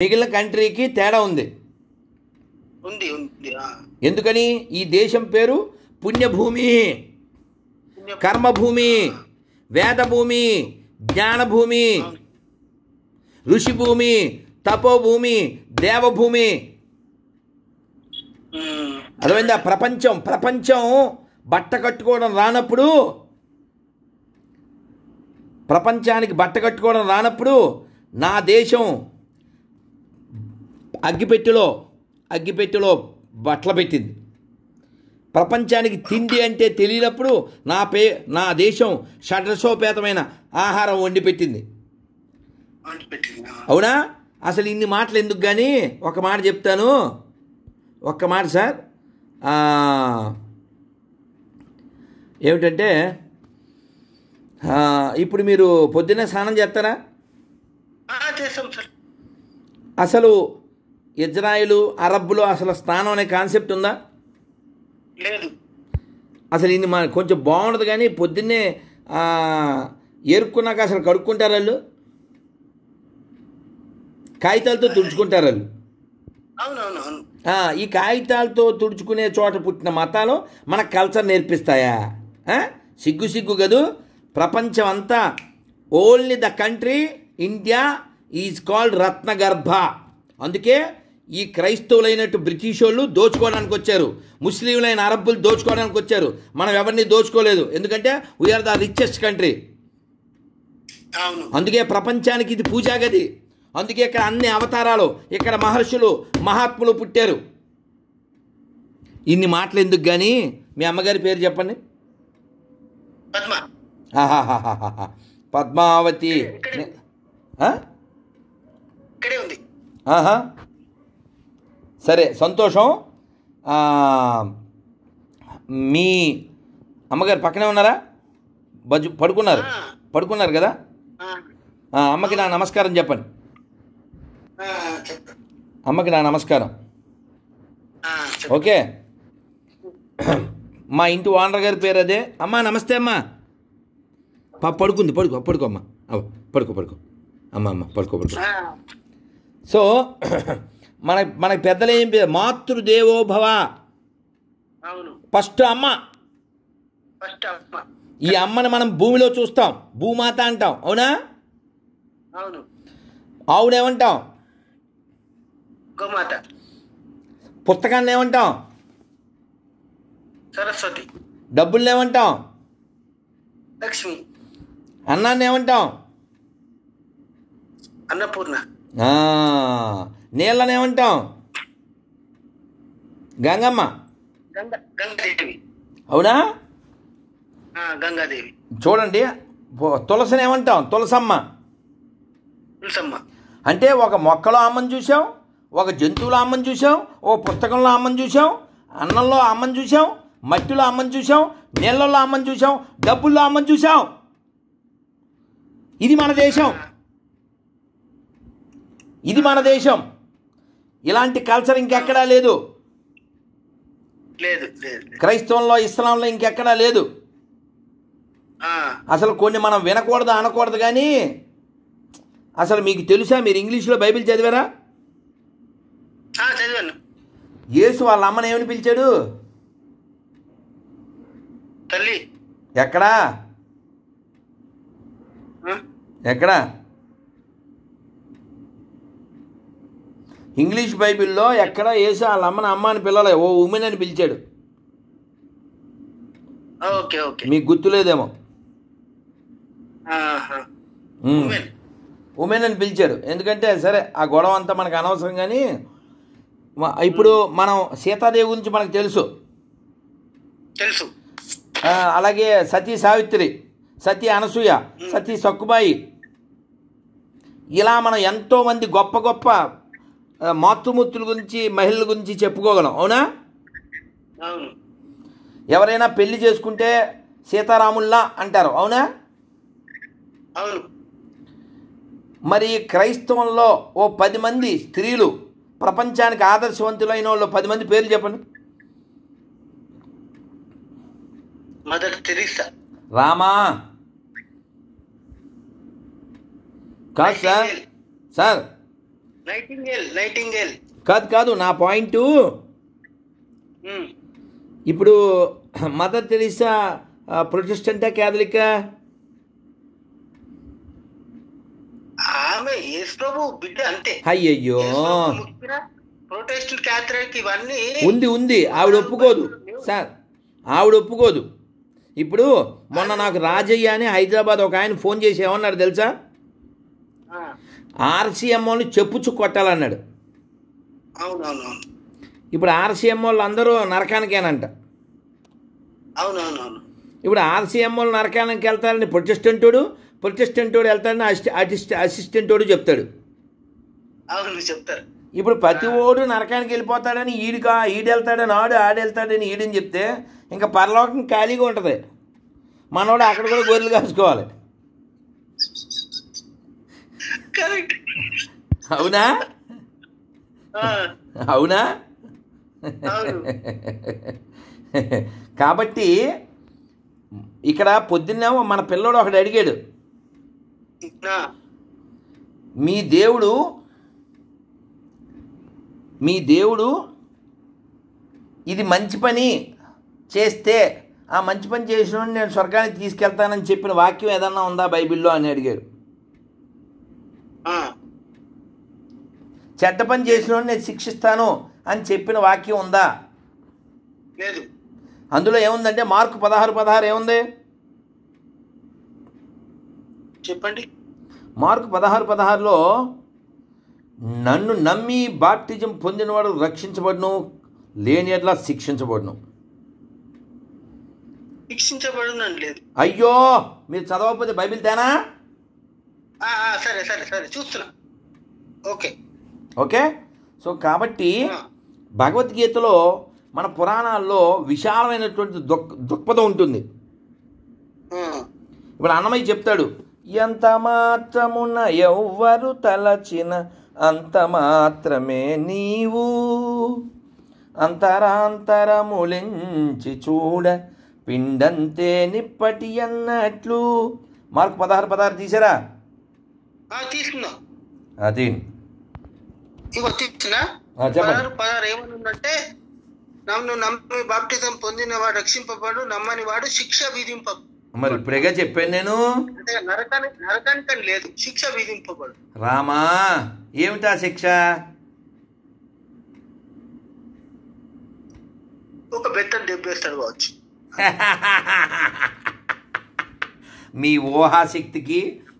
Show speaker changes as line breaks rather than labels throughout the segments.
మిగిలిన కంట్రీకి తేడా ఉంది ఉంది ఎందుకని ఈ దేశం పేరు పుణ్యభూమి కర్మభూమి వేదభూమి జ్ఞానభూమి ఋషిభూమి తపోభూమి దేవభూమి అర్థమైందా ప్రపంచం ప్రపంచం బట్ట కట్టుకోవడం రానప్పుడు ప్రపంచానికి బట్ట కట్టుకోవడం రానప్పుడు నా దేశం అగ్గిపెట్టెలో అగ్గిపెట్టెలో బట్టలు పెట్టింది ప్రపంచానికి తిండి అంటే తెలియనప్పుడు నా పే నా దేశం షడ్రసోపేతమైన ఆహారం వండి పెట్టింది అవునా అసలు ఇన్ని మాటలు ఎందుకు కానీ ఒక మాట చెప్తాను ఒక్క మాట సార్ ఏమిటంటే ఇప్పుడు మీరు పొద్దున్నే స్నానం చేస్తారా అసలు ఇజ్రాయిలు అరబ్బులు అసలు స్థానం అనే కాన్సెప్ట్ ఉందా లేదు అసలు ఇది మన కొంచెం బాగుండదు కానీ పొద్దున్నే ఏరుకున్నాక అసలు కడుక్కుంటారు వాళ్ళు కాగితాలతో తుడుచుకుంటారు వాళ్ళు ఈ కాగితాలతో తుడుచుకునే చోట పుట్టిన మతాలు మన కల్చర్ నేర్పిస్తాయా సిగ్గు సిగ్గు కదూ ప్రపంచం అంతా only the country India is called రత్నగర్భ అందుకే ఈ క్రైస్తవులైనట్టు బ్రిటిష్ వాళ్ళు దోచుకోవడానికి వచ్చారు ముస్లింలైన అరబ్బులు దోచుకోవడానికి వచ్చారు మనం ఎవరిని దోచుకోలేదు ఎందుకంటే వీఆర్ ద రిచెస్ట్ కంట్రీ అందుకే ప్రపంచానికి ఇది పూజా గది అందుకే ఇక్కడ అన్ని అవతారాలు ఇక్కడ మహర్షులు మహాత్ములు పుట్టారు ఇన్ని మాటలు ఎందుకు కానీ మీ అమ్మగారి పేరు చెప్పండి పద్మావతి ఆహా సరే సంతోషం మీ అమ్మగారు పక్కనే ఉన్నారా బజ్జు పడుకున్నారు పడుకున్నారు కదా అమ్మకి నా నమస్కారం చెప్పండి అమ్మకి నా నమస్కారం ఓకే మా ఇంటి ఓనర్ గారి పేరు అదే అమ్మా నమస్తే అమ్మా పా పడుకుంది పడుకో పడుకో అమ్మ పడుకో పడుకో అమ్మ అమ్మ పడుకో పడుకో సో మన మన పెద్దలు ఏం మాతృదేవోభవ ఫస్ట్ అమ్మ ఈ అమ్మని మనం భూమిలో చూస్తాం భూమాత అంటాం అవునా ఆవునేమంటాం ఏమంటాం పుస్తకాన్ని ఏమంటాం సరస్వతి డబ్బుల్ని ఏమంటాం లక్ష్మి అన్నాన్ని ఏమంటాం అన్నపూర్ణ నీళ్ళని ఏమంటాం గంగమ్మ అవునా గంగాదేవి చూడండి తులసిని ఏమంటాం తులసమ్మ తులసమ్మ అంటే ఒక మొక్కలో అమ్మని చూసాం ఒక జంతువులో అమ్మని చూసాం ఓ పుస్తకంలో అమ్మని చూసాం అన్నంలో అమ్మని చూసాం మట్టిలో అమ్మని చూసాం నీళ్ళల్లో అమ్మని చూసాం డబ్బుల్లో అమ్మని చూసాం ఇది మన దేశం ఇది మన దేశం ఇలాంటి కల్చర్ ఇంకెక్కడా లేదు క్రైస్తవంలో ఇస్లాంలో ఇంకెక్కడా లేదు అసలు కొన్ని మనం వినకూడదు అనకూడదు కానీ అసలు మీకు తెలుసా మీరు ఇంగ్లీష్లో బైబిల్ చదివారా ఏసు యేసు వాళ్ళ అమ్మని ఏమని పిలిచాడు తల్లి ఎక్కడా ఎక్కడా ఇంగ్లీష్ బైబిల్లో ఎక్కడ వేసి వాళ్ళ అమ్మని అమ్మ అని పిల్లలే ఓ ఉమెన్ అని పిలిచాడు మీకు గుర్తులేదేమో ఉమెన్ అని పిలిచాడు ఎందుకంటే సరే ఆ గొడవ అంతా మనకు అనవసరం కానీ ఇప్పుడు మనం సీతాదేవి గురించి మనకు తెలుసు తెలుసు అలాగే సతీ సావిత్రి సతీ అనసూయ సతీ సక్కుబాయి ఇలా మనం ఎంతోమంది గొప్ప గొప్ప మాతృమూర్తుల గురించి మహిళల గురించి చెప్పుకోగలం అవునా ఎవరైనా పెళ్లి చేసుకుంటే సీతారాముల్లా అంటారు అవునా మరి క్రైస్తవంలో ఓ పది మంది స్త్రీలు ప్రపంచానికి ఆదర్శవంతులైన వాళ్ళు పది మంది పేర్లు చెప్పండి మదర్ రామా కాదు సార్ సార్ కాదు కాదు నా పాయింట్ hmm. ఇప్పుడు మదర్ తెలిసా ప్రొటెస్టెంటా క్యాథలికా
ఆమె ప్రభు బిడ్డ
అంతే అయ్యయ్యో
ఇవన్నీ ఉంది
ఉంది ఆవిడ ఒప్పుకోదు సార్ ఆవిడ ఒప్పుకోదు ఇప్పుడు మొన్న నాకు రాజయ్య అని హైదరాబాద్ ఒక ఆయన ఫోన్ చేసి ఏమన్నారు తెలుసా ఆర్సీఎంఓని చెప్పుచు కొట్టాలన్నాడు ఇప్పుడు ఆర్సీఎంఓలు అందరూ నరకానికేనంట ఇప్పుడు ఆర్సీఎంఓలు నరకానికి వెళ్తారని ప్రొటెస్టెంటుడు ప్రొటెస్టెంటుడు వెళ్తారని అసిస్టెంట్ అసిస్టెంటోడు చెప్తాడు చెప్తారు ఇప్పుడు ప్రతి ఓడు నరకానికి వెళ్ళిపోతాడని ఈడుగా ఈడు వెళ్తాడని ఆడు ఆడు వెళ్తాడని ఈడని చెప్తే ఇంకా పరలోకం ఖాళీగా ఉంటుంది మనోడు అక్కడ కూడా గొర్రెలు కాసుకోవాలి కరెక్ట్ అవునా అవునా కాబట్టి ఇక్కడ పొద్దున్నేమో మన పిల్లోడు ఒకడు అడిగాడు మీ దేవుడు మీ దేవుడు ఇది మంచి పని చేస్తే ఆ మంచి పని చేసిన నేను స్వర్గానికి తీసుకెళ్తానని చెప్పిన వాక్యం ఏదన్నా ఉందా బైబిల్లో అని అడిగాడు చెడ్డ పని చేసిన నేను శిక్షిస్తాను అని చెప్పిన వాక్యం ఉందా లేదు అందులో ఏముందంటే మార్కు పదహారు పదహారు ఏముంది చెప్పండి మార్కు పదహారు పదహారులో నన్ను నమ్మి బాప్టిజం పొందినవాడు రక్షించబడును లేని ఎట్లా శిక్షించబడును
శిక్షించబడును
అయ్యో మీరు చదవకపోతే బైబిల్
తేనా సరే సరే సరే చూస్తున్నా
ఓకే ఓకే సో కాబట్టి భగవద్గీతలో మన పురాణాల్లో విశాలమైనటువంటి దృక్పథం ఉంటుంది ఇప్పుడు అన్నమయ్య చెప్తాడు ఎంత మాత్రమున్న ఎవ్వరు తలచిన అంత మాత్రమే నీవు అంతరాంతరములించి చూడ పిండంతే నిప్పటి అన్నట్లు మార్కు పదహారు పదహారు తీసారా తీసుకున్నాం అది
ఇగో తీసుకున్నా చెప్పండి పదహారు ఏమనుందంటే నన్ను నమ్మి బాప్టిజం పొందిన వాడు రక్షింపబడు నమ్మని వాడు శిక్ష విధింప
మరి ఇప్పుడేగా చెప్పాను నేను
నరకానికి నరకానికి లేదు శిక్ష విధింపబడు
రామా ఏమిటా శిక్ష
ఒక బెత్తం దెబ్బేస్తాడు
కావచ్చు మీ ఊహాశక్తికి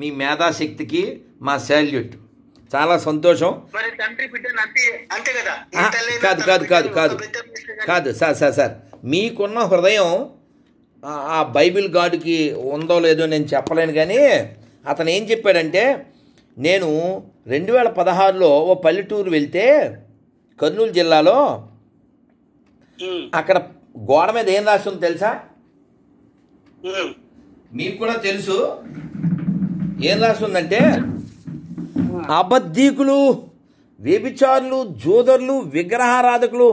మీ మేధాశక్తికి మా శాల్యూట్ చాలా సంతోషం కాదు కాదు కాదు కాదు కాదు సార్ సార్ సార్ మీకున్న హృదయం ఆ బైబిల్ గాడ్కి ఉందో లేదో నేను చెప్పలేను కానీ అతను ఏం చెప్పాడంటే నేను రెండు వేల పదహారులో ఓ పల్లెటూరు వెళ్తే కర్నూలు జిల్లాలో అక్కడ గోడ మీద ఏం రాసిందో తెలుసా మీకు కూడా తెలుసు ఏం రాస్తుందంటే అబద్ధీకులు వ్యభిచారులు జోదరులు విగ్రహారాధకులు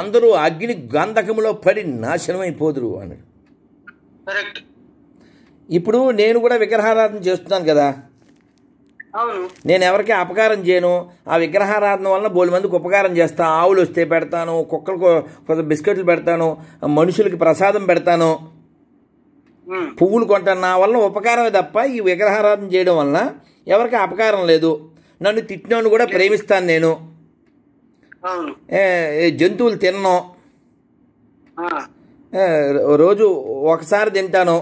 అందరూ అగ్ని గంధకములో పడి నాశనమైపోదురు అన్నాడు ఇప్పుడు నేను కూడా విగ్రహారాధన చేస్తున్నాను కదా నేను ఎవరికి అపకారం చేయను ఆ విగ్రహారాధన వలన బోలి మందికి ఉపకారం చేస్తాను ఆవులు వస్తే పెడతాను కుక్కలకు బిస్కెట్లు పెడతాను మనుషులకి ప్రసాదం పెడతాను పువ్వులు కొంటాను నా వల్ల ఉపకారమే తప్ప ఈ విగ్రహారాధన చేయడం వల్ల ఎవరికి అపకారం లేదు నన్ను తిట్టినోను కూడా ప్రేమిస్తాను నేను జంతువులు తినను రోజు ఒకసారి తింటాను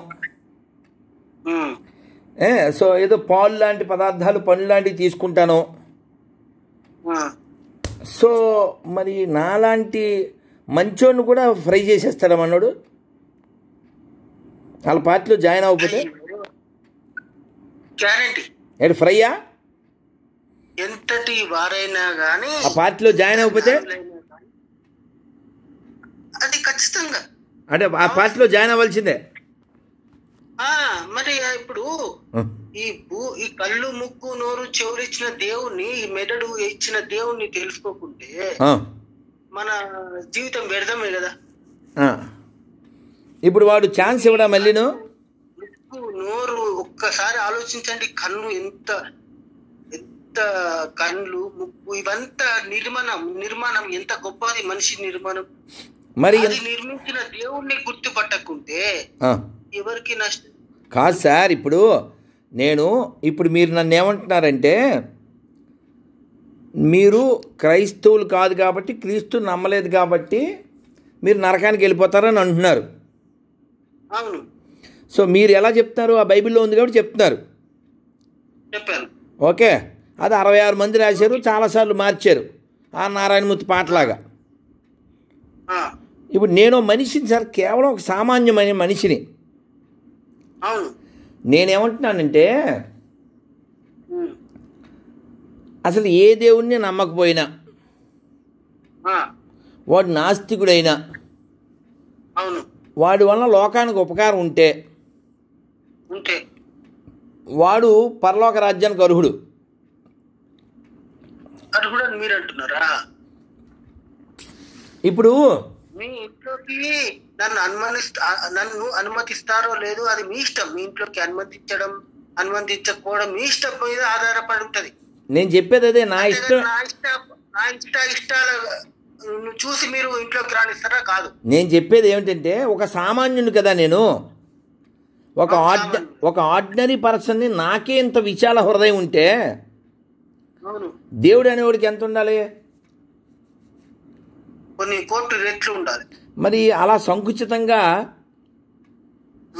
సో ఏదో పాలు లాంటి పదార్థాలు పనులు లాంటివి తీసుకుంటాను సో మరి నాలాంటి మంచోడిని కూడా ఫ్రై చేసేస్తాడు అన్నాడు వాళ్ళ పార్టీలో జాయిన్ అవ్వకపోతే గ్యారంటీ ఫ్రైయా
ఎంతటి వారైనా కానీ ఆ పార్టీలో జాయిన్ అవ్వకపోతే అది ఖచ్చితంగా
అంటే ఆ పార్టీలో జాయిన్ అవ్వాల్సిందే
మరి ఇప్పుడు ఈ భూ ఈ కళ్ళు ముక్కు నోరు చెవులు ఇచ్చిన
దేవుణ్ణి ఈ మెదడు ఇచ్చిన దేవుణ్ణి తెలుసుకోకుంటే మన జీవితం వ్యర్థమే కదా ఇప్పుడు వాడు ఛాన్స్ ఇవ్వడా మళ్ళీను నోరు ఒక్కసారి ఆలోచించండి కన్ను ఎంత ఎంత కళ్ళు ముక్కు ఇవంతా నిర్మాణం నిర్మాణం ఎంత గొప్పది మనిషి నిర్మాణం మరి అది నిర్మించిన
దేవుణ్ణి గుర్తుపట్టకుంటే
ఎవరికి నష్టం కాదు సార్ ఇప్పుడు నేను ఇప్పుడు మీరు నన్ను ఏమంటున్నారంటే మీరు క్రైస్తవులు కాదు కాబట్టి క్రీస్తు నమ్మలేదు కాబట్టి మీరు నరకానికి వెళ్ళిపోతారని అంటున్నారు అవును సో మీరు ఎలా చెప్తున్నారు ఆ బైబిల్లో ఉంది కాబట్టి చెప్తున్నారు ఓకే అది అరవై ఆరు మంది రాశారు చాలాసార్లు మార్చారు ఆ నారాయణమూర్తి పాటలాగా ఇప్పుడు నేను మనిషిని సార్ కేవలం ఒక సామాన్యమైన మనిషిని నేనేమంటున్నానంటే అసలు ఏ దేవుణ్ణి నమ్మకపోయినా వాడు నాస్తికుడైనా వాడి వలన లోకానికి ఉపకారం ఉంటే వాడు పరలోక రాజ్యానికి అర్హుడు
అర్హుడు అని మీరు అంటున్నారా ఇప్పుడు మీ ఇంట్లోకి నన్ను అనుమానిస్తా నన్ను అనుమతిస్తారో లేదు అది మీ ఇష్టం మీ ఇంట్లోకి అనుమతించడం అనుమతించకపోవడం మీ ఇష్టం మీద ఆధారపడి ఉంటది
నేను చెప్పేది అదే నా ఇష్టం
నా ఇష్ట నా ఇష్ట ఇష్టాల చూసి మీరు ఇంట్లోకి రాణిస్తారా కాదు
నేను చెప్పేది ఏమిటంటే ఒక సామాన్యుడు కదా నేను ఒక ఆర్డ ఒక ఆర్డినరీ పర్సన్ని నాకే ఇంత విశాల హృదయం ఉంటే దేవుడు అనేవాడికి ఎంత ఉండాలి
కొన్ని కోట్లు రెట్లు ఉండాలి
మరి అలా సంకుచితంగా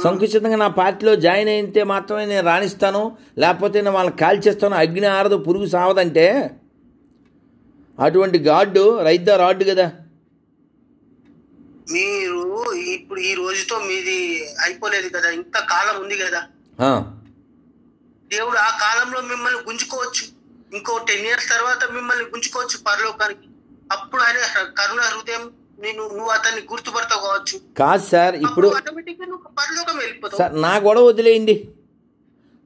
సంకుచితంగా నా పార్టీలో జాయిన్ అయితే మాత్రమే నేను రాణిస్తాను లేకపోతే నేను వాళ్ళని కాల్చేస్తాను అగ్ని ఆరదు పురుగు సావదంటే అటువంటి గాడ్ రైద్దా రాడ్ కదా
మీరు ఇప్పుడు ఈ రోజుతో మీది అయిపోలేదు కదా ఇంత కాలం ఉంది కదా దేవుడు ఆ కాలంలో మిమ్మల్ని గుంజుకోవచ్చు ఇంకో టెన్ ఇయర్స్ తర్వాత మిమ్మల్ని గుంజుకోవచ్చు పరలోకానికి అప్పుడు ఆయన కరుణ హృదయం నేను నువ్వు అతన్ని గుర్తుపడతావు కావచ్చు కాదు సార్ ఇప్పుడు
పరలోకం వెళ్ళిపోతావు సార్ నా గొడవ వదిలేయండి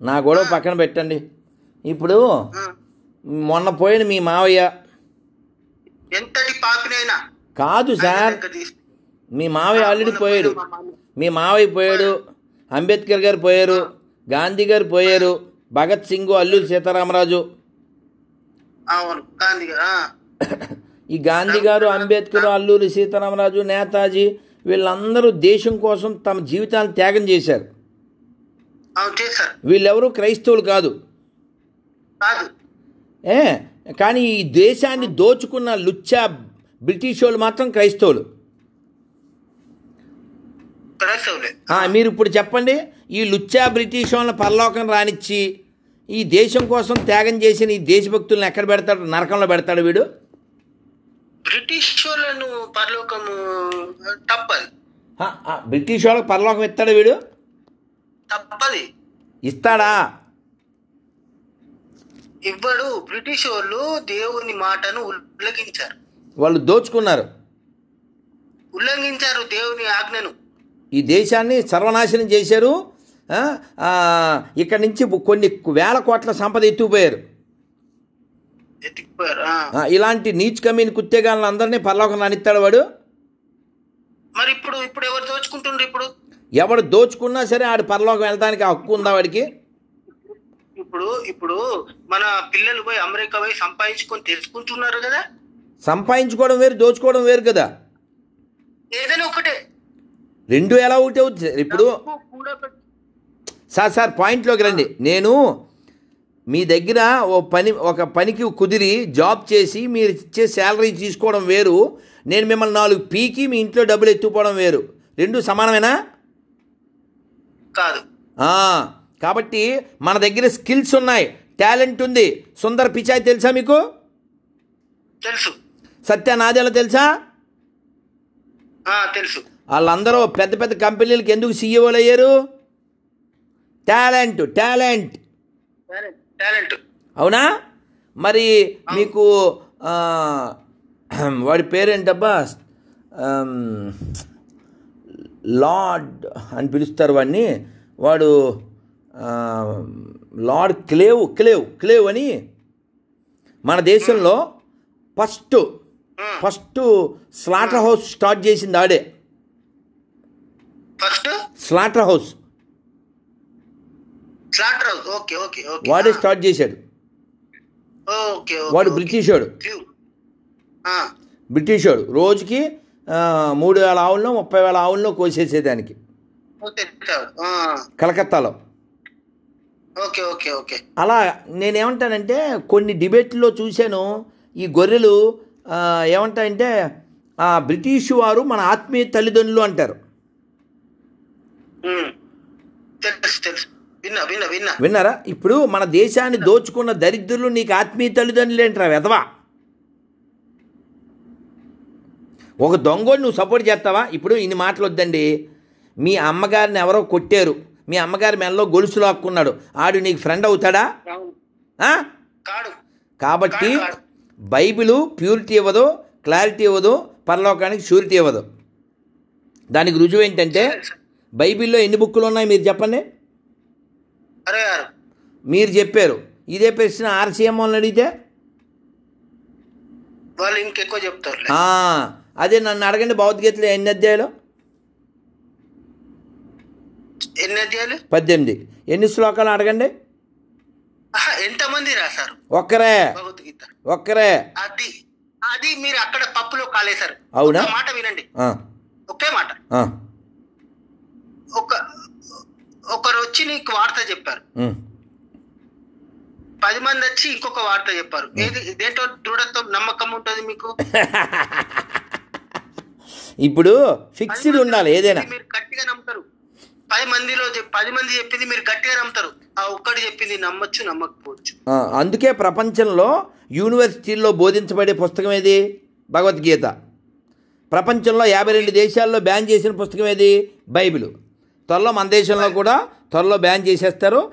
నా గొడవ పక్కన పెట్టండి ఇప్పుడు మొన్న పోయిన మీ మావయ్య ఎంతటి పాపినైనా కాదు సార్ మీ మావయ్య ఆల్రెడీ పోయాడు మీ మావయ్య పోయాడు అంబేద్కర్ గారు పోయారు గాంధీ గారు పోయారు భగత్ సింగ్ అల్లూరి సీతారామరాజు ఈ గాంధీ గారు అంబేద్కర్ అల్లూరి సీతారామరాజు నేతాజీ వీళ్ళందరూ దేశం కోసం తమ జీవితాలను త్యాగం చేశారు వీళ్ళెవరూ క్రైస్తవులు కాదు ఏ కానీ ఈ దేశాన్ని దోచుకున్న లుచ్చా బ్రిటిష్ వాళ్ళు మాత్రం క్రైస్తవులు మీరు ఇప్పుడు చెప్పండి ఈ లుచ్చా బ్రిటిష్ వాళ్ళని పరలోకం రానిచ్చి ఈ దేశం కోసం త్యాగం చేసిన ఈ దేశభక్తులను ఎక్కడ పెడతాడు నరకంలో పెడతాడు వీడు
బ్రిటిష్ వాళ్ళను పరలోకము తప్పదు
బ్రిటిష్ వాళ్ళకి పరలోకం ఇస్తాడు వీడు తప్పది ఇస్తాడా
ఇవ్వడు బ్రిటిష్ వాళ్ళు దేవుని మాటను ఉల్లంఘించారు
వాళ్ళు దోచుకున్నారు
ఉల్లంఘించారు దేవుని ఆజ్ఞను
ఈ దేశాన్ని సర్వనాశనం చేశారు ఇక్కడి నుంచి కొన్ని వేల కోట్ల సంపద ఎత్తుకుపోయారు ఇలాంటి నీచ్ కమీన్ కుత్తేగాలను అందరినీ పర్లోకం నానిస్తాడు వాడు
మరి ఇప్పుడు ఇప్పుడు ఎవరు దోచుకుంటుండ్రు ఇప్పుడు
ఎవడు దోచుకున్నా సరే ఆడు పరలోకం వెళ్ళడానికి హక్కు ఉందా వాడికి
ఇప్పుడు ఇప్పుడు మన పిల్లలు పోయి అమెరికా పోయి సంపాదించుకొని తెలుసుకుంటున్నారు కదా
సంపాదించుకోవడం వేరు దోచుకోవడం వేరు కదా ఏదైనా ఒకటే రెండు ఎలా ఒకటి అవుతుంది ఇప్పుడు సార్ సార్ పాయింట్లోకి రండి నేను మీ దగ్గర ఓ పని ఒక పనికి కుదిరి జాబ్ చేసి మీరు ఇచ్చే శాలరీ తీసుకోవడం వేరు నేను మిమ్మల్ని నాలుగు పీకి మీ ఇంట్లో డబ్బులు ఎత్తుకోవడం వేరు రెండు సమానమేనా కాదు కాబట్టి మన దగ్గర స్కిల్స్ ఉన్నాయి టాలెంట్ ఉంది సుందర్ పిచాయ్ తెలుసా మీకు తెలుసు సత్య నాదేల తెలుసా తెలుసు వాళ్ళందరూ పెద్ద పెద్ద కంపెనీలకు ఎందుకు సీఈఓలు e అయ్యారు టాలెంట్ టాలెంట్ టాలెంట్ అవునా మరి మీకు వాడి పేరేంటబ్బా లార్డ్ అని పిలుస్తారు వాడిని వాడు లార్డ్ క్లేవ్ క్లేవ్ క్లేవ్ అని మన దేశంలో first first slaughter house start చేసింది ఆడే స్లాటర్ హౌస్ వాడే స్టార్ట్ చేశాడు వాడు బ్రిటిష్ వాడు బ్రిటిష్ వాడు రోజుకి మూడు వేల ఆవులను ముప్పై వేల ఆవులను కోసేసేదానికి కలకత్తాలో అలా నేనేమంటానంటే కొన్ని డిబేట్లో చూశాను ఈ గొర్రెలు ఏమంటాయంటే బ్రిటిష్ వారు మన ఆత్మీయ తల్లిదండ్రులు అంటారు విన్నారా ఇప్పుడు మన దేశాన్ని దోచుకున్న దరిద్రులు నీకు ఆత్మీయ తల్లిదండ్రులు అంటారా విధవా ఒక దొంగ నువ్వు సపోర్ట్ చేస్తావా ఇప్పుడు ఇన్ని మాటలు వద్దండి మీ అమ్మగారిని ఎవరో కొట్టారు మీ అమ్మగారి మెల్లో గొలుసు లాక్కున్నాడు ఆడు నీకు ఫ్రెండ్ అవుతాడా కాబట్టి బైబిలు ప్యూరిటీ ఇవ్వదు క్లారిటీ ఇవ్వదు పరలోకానికి షూరిటీ ఇవ్వదు దానికి రుజువు ఏంటంటే బైబిల్లో ఎన్ని బుక్కులు ఉన్నాయి మీరు చెప్పండి మీరు చెప్పారు ఇదే ప్రశ్న ఆర్సీఎం వాళ్ళని అడిగితే
వాళ్ళు ఇంకెక్కువ చెప్తారు
అదే నన్ను అడగండి భౌద్గీతలు ఎన్ని అధ్యాయులు ఎన్ని అధ్యాయులు పద్దెనిమిది ఎన్ని శ్లోకాలు అడగండి
ఎంతమంది రాశారు
ఒక్కరే భగవద్గీత ఒక్కరే
అది అది మీరు అక్కడ పప్పులో కాలేశారు అవునా మాట వినండి ఒకే మాట ఒక ఒకరు వచ్చి నీకు వార్త చెప్పారు పది మంది వచ్చి ఇంకొక వార్త చెప్పారు ఏది ఇదేంటో దృఢత్వం నమ్మకం ఉంటుంది మీకు
ఇప్పుడు ఫిక్స్డ్ ఉండాలి ఏదైనా
మీరు గట్టిగా నమ్ముతారు పది మందిలో పది మంది చెప్పింది మీరు గట్టిగా నమ్ముతారు ఆ ఒక్కటి చెప్పింది నమ్మచ్చు నమ్మకపోవచ్చు
అందుకే ప్రపంచంలో యూనివర్సిటీల్లో బోధించబడే పుస్తకం ఏది భగవద్గీత ప్రపంచంలో యాభై రెండు దేశాల్లో బ్యాన్ చేసిన పుస్తకం ఏది బైబిల్ త్వరలో మన దేశంలో కూడా త్వరలో బ్యాన్ చేసేస్తారు